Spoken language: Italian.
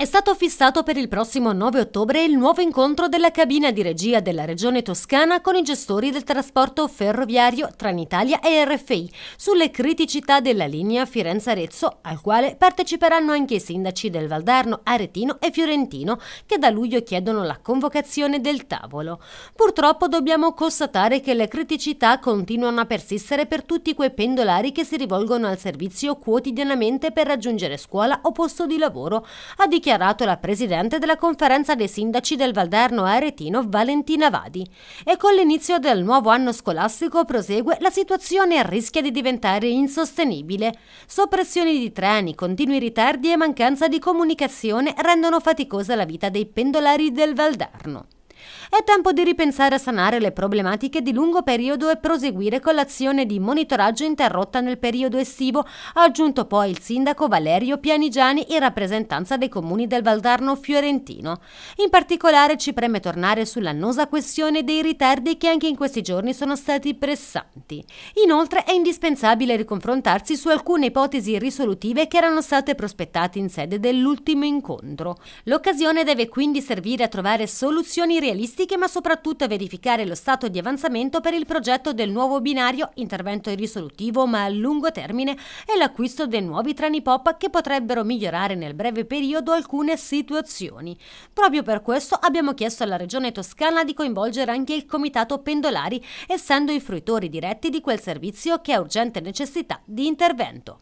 È stato fissato per il prossimo 9 ottobre il nuovo incontro della cabina di regia della Regione Toscana con i gestori del trasporto ferroviario Trenitalia e RFI sulle criticità della linea Firenze-Arezzo, al quale parteciperanno anche i sindaci del Valdarno, Aretino e Fiorentino, che da luglio chiedono la convocazione del tavolo. Purtroppo dobbiamo constatare che le criticità continuano a persistere per tutti quei pendolari che si rivolgono al servizio quotidianamente per raggiungere scuola o posto di lavoro, ha dichiarato dichiarato la presidente della conferenza dei sindaci del Valderno Aretino Valentina Vadi. E con l'inizio del nuovo anno scolastico prosegue la situazione rischia di diventare insostenibile. Soppressioni di treni, continui ritardi e mancanza di comunicazione rendono faticosa la vita dei pendolari del Valderno. È tempo di ripensare a sanare le problematiche di lungo periodo e proseguire con l'azione di monitoraggio interrotta nel periodo estivo, ha aggiunto poi il sindaco Valerio Pianigiani in rappresentanza dei comuni del Valdarno fiorentino. In particolare ci preme tornare sull'annosa questione dei ritardi che anche in questi giorni sono stati pressanti. Inoltre è indispensabile riconfrontarsi su alcune ipotesi risolutive che erano state prospettate in sede dell'ultimo incontro. L'occasione deve quindi servire a trovare soluzioni reali realistiche ma soprattutto a verificare lo stato di avanzamento per il progetto del nuovo binario intervento risolutivo ma a lungo termine e l'acquisto dei nuovi treni pop che potrebbero migliorare nel breve periodo alcune situazioni. Proprio per questo abbiamo chiesto alla Regione Toscana di coinvolgere anche il Comitato Pendolari essendo i fruitori diretti di quel servizio che ha urgente necessità di intervento.